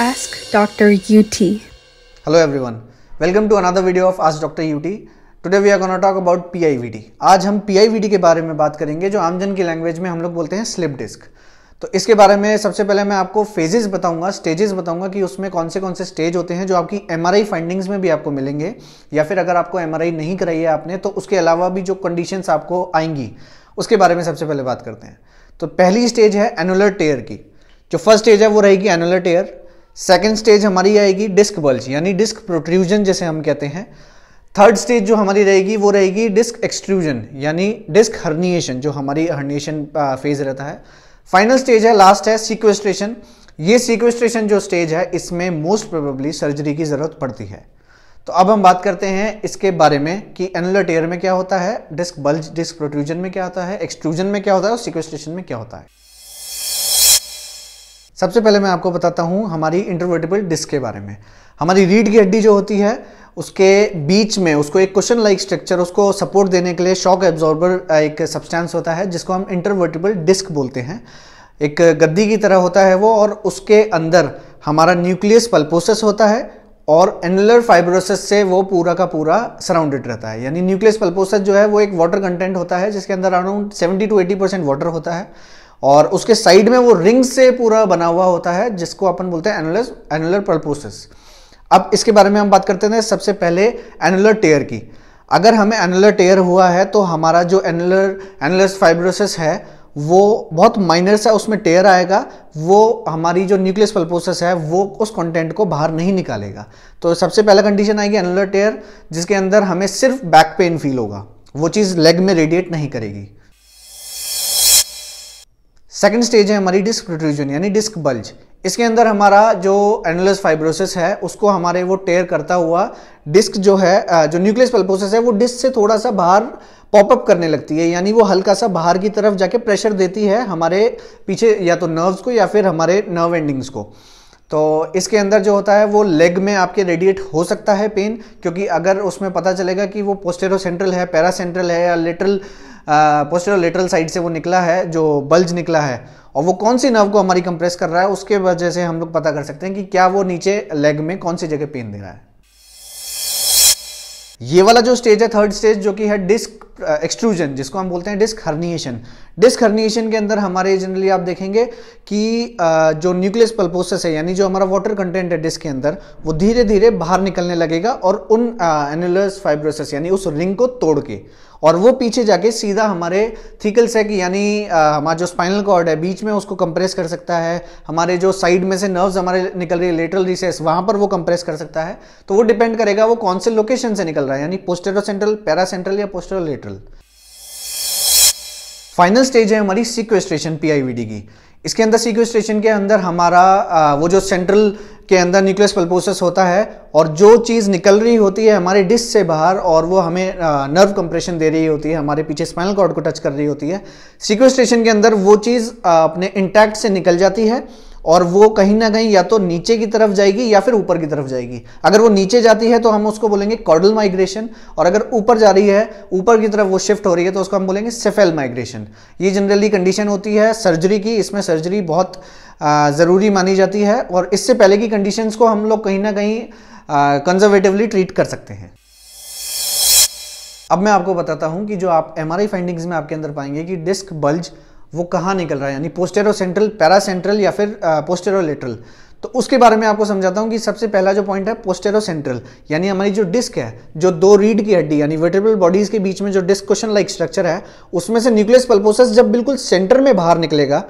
Ask Dr. UT. Hello everyone. Welcome to another video of Ask Dr. UT. Today we are gonna talk about PIVD आज हम पीआईवीडी के बारे में बात करेंगे जो आमजन की लैंग्वेज में हम लोग बोलते हैं स्लिप डिस्क तो इसके बारे में सबसे पहले मैं आपको फेजेस बताऊंगा स्टेजेस बताऊंगा कि उसमें कौन से कौन से स्टेज होते हैं जो आपकी एम फाइंडिंग्स में भी आपको मिलेंगे या फिर अगर आपको एम नहीं कराई है आपने तो उसके अलावा भी जो कंडीशन आपको आएंगी उसके बारे में सबसे पहले बात करते हैं तो पहली स्टेज है एनुलर टेयर की जो फर्स्ट स्टेज है वो रहेगी एनुलर टेयर सेकेंड स्टेज हमारी आएगी डिस्क बल्ज यानी डिस्क प्रोट्रूजन जैसे हम कहते हैं थर्ड स्टेज जो हमारी रहेगी वो रहेगी डिस्क एक्सट्रूजन यानी डिस्क हर्निएशन जो हमारी हर्निएशन फेज रहता है फाइनल स्टेज है लास्ट है सिक्वेस्ट्रेशन ये सिक्वेस्ट्रेशन जो स्टेज है इसमें मोस्ट प्रोबेबली सर्जरी की ज़रूरत पड़ती है तो अब हम बात करते हैं इसके बारे में कि एनुलर टेयर में क्या होता है डिस्क बल्ज डिस्क प्रोट्रूजन में क्या होता है एक्सट्रूजन में क्या होता है और सिक्वेस्ट्रेशन में क्या होता है सबसे पहले मैं आपको बताता हूँ हमारी इंटरवर्टेबल डिस्क के बारे में हमारी रीढ़ की हड्डी जो होती है उसके बीच में उसको एक क्वेश्चन लाइक स्ट्रक्चर उसको सपोर्ट देने के लिए शॉक एब्जॉर्बर एक सब्सटेंस होता है जिसको हम इंटरवर्टेबल डिस्क बोलते हैं एक गद्दी की तरह होता है वो और उसके अंदर हमारा न्यूक्लियस पल्पोसस होता है और एनुलर फाइब्रोसिस से वो पूरा का पूरा सराउंडेड रहता है यानी न्यूक्लियस पल्पोसस जो है वो एक वाटर कंटेंट होता है जिसके अंदर अराउंड 70 टू 80 परसेंट वाटर होता है और उसके साइड में वो रिंग से पूरा बना हुआ होता है जिसको अपन बोलते हैं एनुलर एनुलर पल्पोसिस अब इसके बारे में हम बात करते हैं सबसे पहले एनुलर टेयर की अगर हमें एनुलर टेयर हुआ है तो हमारा जो एनुलर एनुलस फाइब्रोसिस है वो बहुत माइनर सा उसमें टेयर आएगा वो हमारी जो न्यूक्लियस पल्पोसिस है वो उस कंटेंट को बाहर नहीं निकालेगा तो सबसे पहला कंडीशन आएगी एनुलर टेयर जिसके अंदर हमें सिर्फ बैक पेन फील होगा वो चीज़ लेग में रेडिएट नहीं करेगी सेकेंड स्टेज है हमारी डिस्क प्रोट्रूजन यानी डिस्क बल्ज इसके अंदर हमारा जो एनलस फाइब्रोसिस है उसको हमारे वो टेयर करता हुआ डिस्क जो है जो न्यूक्लियस पल्पोसिस है वो डिस्क से थोड़ा सा बाहर पॉपअप करने लगती है यानी वो हल्का सा बाहर की तरफ जाके प्रेशर देती है हमारे पीछे या तो नर्व्स को या फिर हमारे नर्व एंडिंग्स को तो इसके अंदर जो होता है वो लेग में आपके रेडिएट हो सकता है पेन क्योंकि अगर उसमें पता चलेगा कि वो पोस्टेरो सेंट्रल है पैरा सेंट्रल है या लिटरल पोस्टर लेटरल साइड से वो निकला है जो बल्ज निकला है और वो कौन सी नर्व को हमारी कंप्रेस कर रहा है उसके वजह से हम लोग पता कर सकते हैं कि क्या वो नीचे लेग में कौन सी जगह पेन दे रहा है ये वाला जो स्टेज है थर्ड स्टेज जो कि है डिस्क एक्सट्रूजन जिसको हम बोलते हैं डिस्क हर्निएशन डिस्क हर्निएशन के अंदर हमारे जनरली आप देखेंगे कि जो न्यूक्लियस पल्पोसस है यानी जो हमारा वाटर कंटेंट है डिस्क के अंदर वो धीरे धीरे बाहर निकलने लगेगा और उन एनुलस फाइब्रोसिस यानी उस रिंग को तोड़ के और वो पीछे जाके सीधा हमारे थीकल सेक यानी हमारा जो स्पाइनल कॉर्ड है बीच में उसको कंप्रेस कर सकता है हमारे जो साइड में से नर्व्स हमारे निकल रही है लेटरल रिसेस वहाँ पर वो कंप्रेस कर सकता है तो वो डिपेंड करेगा वो कौन से लोकेशन से निकल रहा है यानी पोस्टेरो सेंट्रल पैरा सेंट्रल या postero lateral central final stage है हमारी सिक्वेस्ट्रेशन पीआईवीडी की इसके अंदर सिक्वेस्ट्रेशन के अंदर हमारा आ, वो जो सेंट्रल के अंदर न्यूक्लियस पल्पोसस होता है और जो चीज़ निकल रही होती है हमारे डिस्क से बाहर और वो हमें आ, नर्व कंप्रेशन दे रही होती है हमारे पीछे स्पाइनल कॉर्ड को टच कर रही होती है सिक्वेस्ट्रेशन के अंदर वो चीज़ अपने इंटैक्ट से निकल जाती है और वो कहीं ना कहीं या तो नीचे की तरफ जाएगी या फिर ऊपर की तरफ जाएगी अगर वो नीचे जाती है तो हम उसको बोलेंगे कॉडल माइग्रेशन और अगर ऊपर जा रही है ऊपर की तरफ वो शिफ्ट हो रही है तो उसको हम बोलेंगे सेफेल माइग्रेशन ये जनरली कंडीशन होती है सर्जरी की इसमें सर्जरी बहुत ज़रूरी मानी जाती है और इससे पहले की कंडीशंस को हम लोग कहीं ना कहीं कंजर्वेटिवली ट्रीट कर सकते हैं अब मैं आपको बताता हूँ कि जो आप एम फाइंडिंग्स में आपके अंदर पाएंगे कि डिस्क बल्ज वो कहाँ निकल रहा है यानी पोस्टेरो सेंट्रल पैरा सेंट्रल या फिर पोस्टेरो लेटरल तो उसके बारे में आपको समझाता हूँ कि सबसे पहला जो पॉइंट है पोस्टेरो सेंट्रल यानी हमारी जो डिस्क है जो दो रीड की हड्डी यानी वेटेबल बॉडीज के बीच में जो डिस्क क्वेश्चन लाइक स्ट्रक्चर है उसमें से न्यूक्लियस पल्पोसस जब बिल्कुल सेंटर में बाहर निकलेगा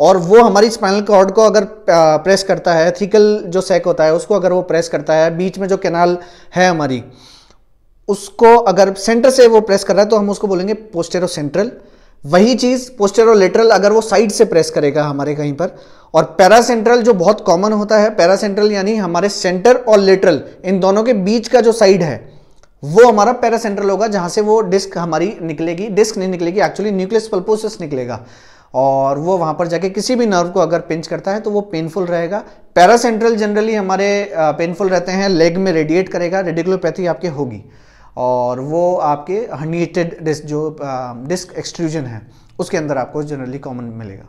और वो हमारी स्पाइनल कॉर्ड को अगर प्रेस करता है थीकल जो सेक होता है उसको अगर वो प्रेस करता है बीच में जो कैनाल है हमारी उसको अगर सेंटर से वो प्रेस कर रहा है तो हम उसको बोलेंगे पोस्टेरो सेंट्रल वही चीज और लेटरल अगर वो साइड से प्रेस करेगा हमारे कहीं पर और पैरासेंट्रल जो बहुत कॉमन होता है पैरासेंट्रल यानी हमारे सेंटर और लेटरल इन दोनों के बीच का जो साइड है वो हमारा पैरासेंट्रल होगा जहां से वो डिस्क हमारी निकलेगी डिस्क नहीं निकलेगी एक्चुअली न्यूक्लियस पल्पोसिस निकलेगा और वो वहां पर जाके किसी भी नर्व को अगर पिंच करता है तो वो पेनफुल रहेगा पैरासेंट्रल जनरली हमारे पेनफुल रहते हैं लेग में रेडिएट करेगा रेडिकुलोपैथी आपके होगी और वो आपके हनीटेड डिस्क जो डिस्क एक्सट्रूजन है उसके अंदर आपको जनरली कॉमन मिलेगा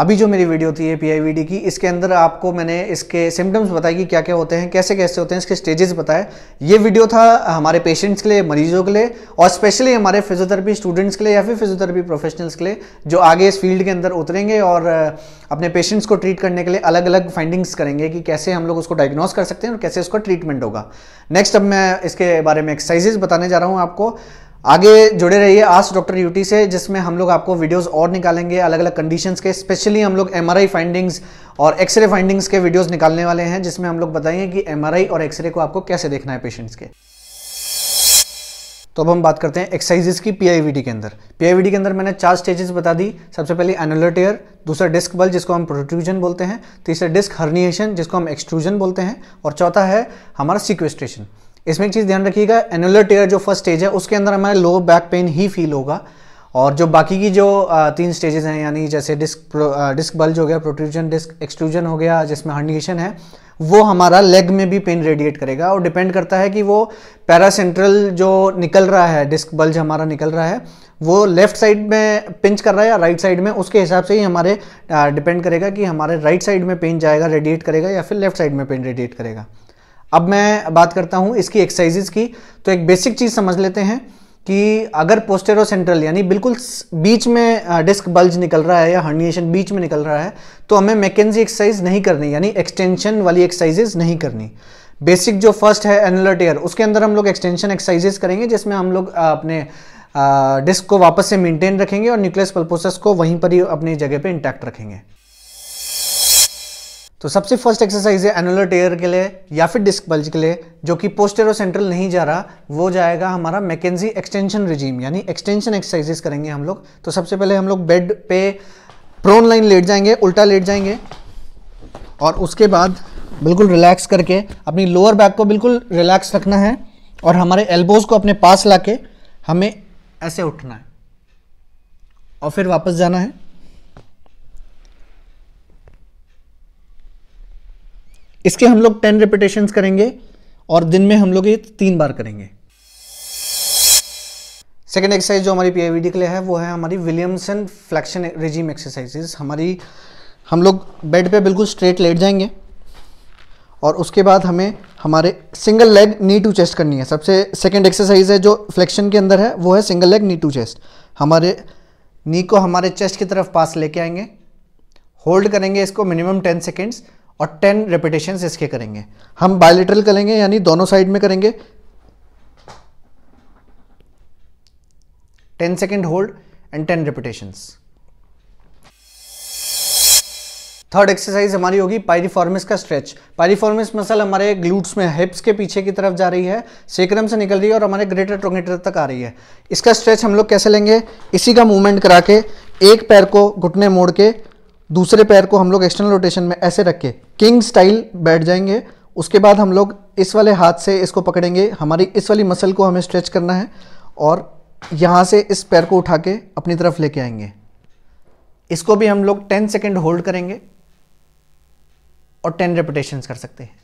अभी जो मेरी वीडियो थी वी डी की इसके अंदर आपको मैंने इसके सिम्टम्स बताए कि क्या क्या होते हैं कैसे कैसे होते हैं इसके स्टेजेस बताए ये वीडियो था हमारे पेशेंट्स के लिए मरीजों के लिए और स्पेशली हमारे फिजियोथेरेपी स्टूडेंट्स के लिए या फिर फिजियोथेरेपी प्रोफेशनल्स के लिए जो आगे इस फील्ड के अंदर उतरेंगे और अपने पेशेंट्स को ट्रीट करने के लिए अलग अलग फाइंडिंग्स करेंगे कि कैसे हम लोग उसको डायग्नोस कर सकते हैं और कैसे उसका ट्रीटमेंट होगा नेक्स्ट अब मैं इसके बारे में एक्सरसाइजेज बताने जा रहा हूँ आपको आगे जुड़े रहिए आज डॉक्टर यूटी से जिसमें हम लोग आपको वीडियोस और निकालेंगे अलग अलग कंडीशंस के स्पेशली हम लोग एमआरआई फाइंडिंग्स और एक्सरे फाइंडिंग्स के वीडियोस निकालने वाले हैं जिसमें हम लोग बताएंगे कि एमआरआई और एक्सरे को आपको कैसे देखना है पेशेंट्स के तो अब हम बात करते हैं एक्सरसाइजेस की पीआईवीडी के अंदर पीआईवीडी के अंदर मैंने चार स्टेजेस बता दी सबसे पहले एनोलोटेयर दूसरा डिस्क बल जिसको हम प्रोट्रूजन बोलते हैं तीसरा डिस्क हर्निएशन जिसको हम एक्सट्रूजन बोलते हैं और चौथा है हमारा सिक्वेस्ट्रेशन इसमें एक चीज़ ध्यान रखिएगा एनुलर टेयर जो फर्स्ट स्टेज है उसके अंदर हमारे लो बैक पेन ही फील होगा और जो बाकी की जो तीन स्टेजेस हैं यानी जैसे डिस्क डिस्क बल्ज हो गया प्रोट्रूजन डिस्क एक्सट्रूजन हो गया जिसमें हार्डिएशन है वो हमारा लेग में भी पेन रेडिएट करेगा और डिपेंड करता है कि वो पैरासेंट्रल जो निकल रहा है डिस्क बल्ज हमारा निकल रहा है वो लेफ्ट साइड में पिंच कर रहा है या राइट साइड में उसके हिसाब से ही हमारे डिपेंड करेगा कि हमारे राइट साइड में पेन जाएगा रेडिएट करेगा या फिर लेफ्ट साइड में पेन रेडिएट करेगा अब मैं बात करता हूँ इसकी एक्सरसाइजेज की तो एक बेसिक चीज़ समझ लेते हैं कि अगर पोस्टेरो सेंट्रल यानी बिल्कुल बीच में डिस्क बल्ज निकल रहा है या हर्निएशन बीच में निकल रहा है तो हमें मैकेजी एक्सरसाइज नहीं करनी यानी एक्सटेंशन वाली एक्सरसाइजेज नहीं करनी बेसिक जो फर्स्ट है एनलर्ट ईयर उसके अंदर हम लोग एक्सटेंशन एक्सरसाइजेज करेंगे जिसमें हम लोग अपने डिस्क को वापस से मेंटेन रखेंगे और न्यूक्लियस पल्पोसस को वहीं पर ही अपनी जगह पे इंटैक्ट रखेंगे तो सबसे फर्स्ट एक्सरसाइज है एनुलर टेयर के लिए या फिर डिस्क बल्ज के लिए जो कि पोस्टेरो सेंट्रल नहीं जा रहा वो जाएगा हमारा मैकेजी एक्सटेंशन रिजीम यानी एक्सटेंशन एक्सरसाइजेस करेंगे हम लोग तो सबसे पहले हम लोग बेड पे प्रोन लाइन लेट जाएंगे उल्टा लेट जाएंगे और उसके बाद बिल्कुल रिलैक्स करके अपनी लोअर बैक को बिल्कुल रिलैक्स रखना है और हमारे एल्बोज को अपने पास ला हमें ऐसे उठना है और फिर वापस जाना है इसके हम लोग टेन रिपीटेशन करेंगे और दिन में हम लोग ये तीन बार करेंगे सेकेंड एक्सरसाइज जो हमारी पी के लिए है वो है हमारी विलियमसन फ्लैक्शन रिजीम एक्सरसाइजेज हमारी हम लोग बेड पे बिल्कुल स्ट्रेट लेट जाएंगे और उसके बाद हमें हमारे single leg knee to chest करनी है सबसे सेकेंड एक्सरसाइज है जो फ्लेक्शन के अंदर है वो है single leg knee to chest हमारे नी को हमारे चेस्ट की तरफ पास लेके आएंगे होल्ड करेंगे इसको मिनिमम टेन सेकेंड्स और टेन रेपिटेशन इसके करेंगे हम बायोलिटरल करेंगे यानी दोनों साइड में करेंगे ten second hold and ten repetition third exercise हमारी होगी पायरिफॉर्मिस का स्ट्रेच पायरिफॉर्मिस मसल हमारे ग्लूट्स में हिप्स के पीछे की तरफ जा रही है सेक्रम से निकल रही है और हमारे ग्रेटर ट्रोगेटर तक आ रही है इसका स्ट्रेच हम लोग कैसे लेंगे इसी का मूवमेंट करा के एक पैर को घुटने मोड़ के दूसरे पैर को हम लोग एक्सटर्नल रोटेशन में ऐसे रख के किंग स्टाइल बैठ जाएंगे उसके बाद हम लोग इस वाले हाथ से इसको पकड़ेंगे हमारी इस वाली मसल को हमें स्ट्रेच करना है और यहाँ से इस पैर को उठा के अपनी तरफ लेके आएंगे इसको भी हम लोग 10 सेकेंड होल्ड करेंगे और 10 रेपिटेशंस कर सकते हैं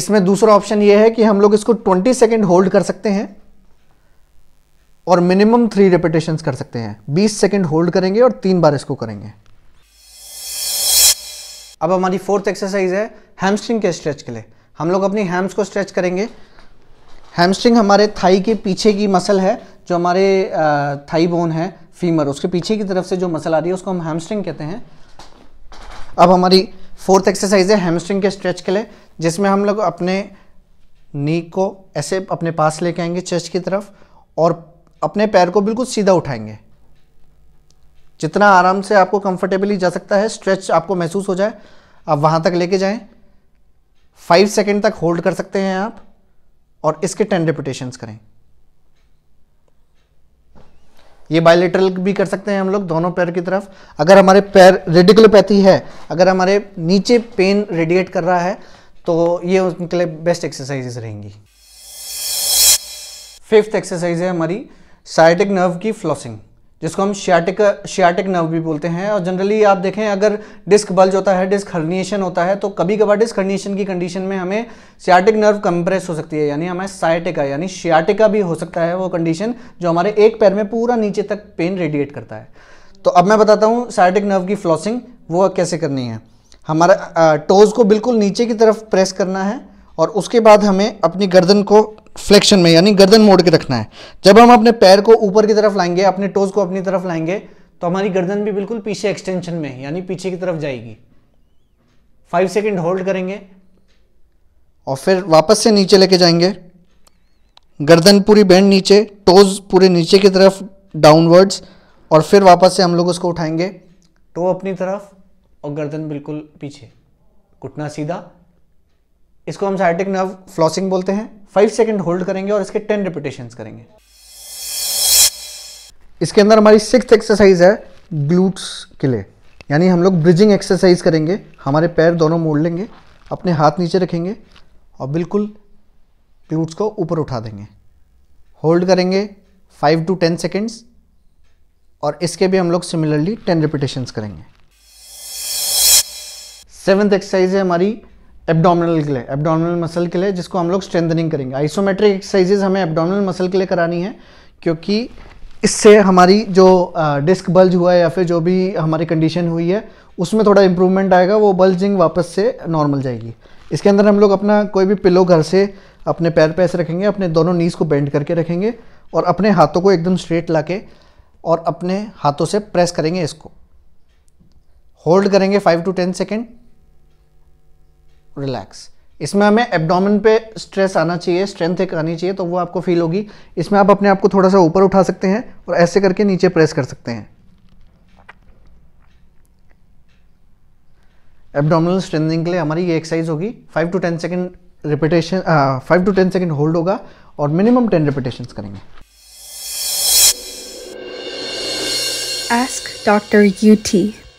इसमें दूसरा ऑप्शन ये है कि हम लोग इसको 20 सेकेंड होल्ड कर सकते हैं और मिनिमम थ्री रेपिटेशंस कर सकते हैं 20 सेकेंड होल्ड करेंगे और तीन बार इसको करेंगे अब हमारी फोर्थ एक्सरसाइज है हैमस्ट्रिंग के स्ट्रेच के लिए हम लोग अपनी हैम्स को स्ट्रेच करेंगे हैमस्ट्रिंग हमारे थाई के पीछे की मसल है जो हमारे थाई बोन है फीमर उसके पीछे की तरफ से जो मसल आ रही है उसको हम हैमस्ट्रिंग कहते हैं अब हमारी फोर्थ एक्सरसाइज है हैमस्ट्रिंग के स्ट्रेच के लिए जिसमें हम लोग अपने नी को ऐसे अपने पास लेके आएंगे चेस्ट की तरफ और अपने पैर को बिल्कुल सीधा उठाएंगे जितना आराम से आपको कंफर्टेबली जा सकता है स्ट्रेच आपको महसूस हो जाए आप वहाँ तक लेके जाएं फाइव सेकेंड तक होल्ड कर सकते हैं आप और इसके टेन रिपीटेशंस करें ये बायोलेटरल भी कर सकते हैं हम लोग दोनों पैर की तरफ अगर हमारे पैर रेडिकुलोपैथी है अगर हमारे नीचे पेन रेडिएट कर रहा है तो ये उनके लिए बेस्ट एक्सरसाइजेस रहेंगी फिफ्थ एक्सरसाइज है हमारी साइटिक नर्व की फ्लॉसिंग जिसको हम शियाटिक शियाटिक नर्व भी बोलते हैं और जनरली आप देखें अगर डिस्क बल्ज होता है डिस्क हर्निएशन होता है तो कभी कभार डिस्क हर्निएशन की कंडीशन में हमें सियाटिक नर्व कंप्रेस हो सकती है यानी हमें साइटिका यानी शियाटिका भी हो सकता है वो कंडीशन जो हमारे एक पैर में पूरा नीचे तक पेन रेडिएट करता है तो अब मैं बताता हूँ साइटिक नर्व की फ्लॉसिंग वो कैसे करनी है हमारा टोज़ को बिल्कुल नीचे की तरफ प्रेस करना है और उसके बाद हमें अपनी गर्दन को फ्लेक्शन में यानी गर्दन मोड़ के रखना है जब हम अपने पैर को ऊपर की तरफ लाएंगे अपने टोज को अपनी तरफ लाएंगे तो हमारी गर्दन भी बिल्कुल पीछे एक्सटेंशन में यानी पीछे की तरफ जाएगी फाइव सेकेंड होल्ड करेंगे और फिर वापस से नीचे लेके जाएंगे गर्दन पूरी बैंड नीचे टोज पूरे नीचे की तरफ डाउनवर्ड्स और फिर वापस से हम लोग उसको उठाएंगे टो अपनी तरफ और गर्दन बिल्कुल पीछे घुटना सीधा इसको हम साइटिक नर्व फ्लॉसिंग बोलते हैं फाइव सेकेंड होल्ड करेंगे और इसके टेन रिपीटेशन करेंगे इसके अंदर हमारी सिक्स एक्सरसाइज है ग्लूट्स के लिए यानी हम लोग ब्रिजिंग एक्सरसाइज करेंगे हमारे पैर दोनों मोड़ लेंगे अपने हाथ नीचे रखेंगे और बिल्कुल ग्लूट्स को ऊपर उठा देंगे होल्ड करेंगे फाइव टू टेन सेकेंड्स और इसके भी हम लोग सिमिलरली टेन रिपीटेशन करेंगे सेवेंथ एक्सरसाइज है हमारी एब्डोमिनल के लिए एब्डोमिनल मसल के लिए जिसको हम लोग स्ट्रेंथनिंग करेंगे आइसोमेट्रिक एक्सरसाइजेज हमें एब्डोमिनल मसल के लिए करानी है क्योंकि इससे हमारी जो डिस्क बल्ज हुआ है या फिर जो भी हमारी कंडीशन हुई है उसमें थोड़ा इम्प्रूवमेंट आएगा वो बल्जिंग वापस से नॉर्मल जाएगी इसके अंदर हम लोग अपना कोई भी पिलो घर से अपने पैर पे ऐसे रखेंगे अपने दोनों नीज़ को बेंड करके रखेंगे और अपने हाथों को एकदम स्ट्रेट ला के और अपने हाथों से प्रेस करेंगे इसको होल्ड करेंगे five to ten second relax इसमें हमें एब्डोमेन पे स्ट्रेस आना चाहिए स्ट्रेंथ एक आनी चाहिए तो वो आपको फील होगी इसमें आप अपने आप को थोड़ा सा ऊपर उठा सकते हैं और ऐसे करके नीचे प्रेस कर सकते हैं एब्डोमिनल स्ट्रेंथिंग के लिए हमारी ये एक्सरसाइज होगी five to ten second repetition five to ten second hold होगा और मिनिमम टेन रिपीटेशन करेंगे Ask Dr. UT.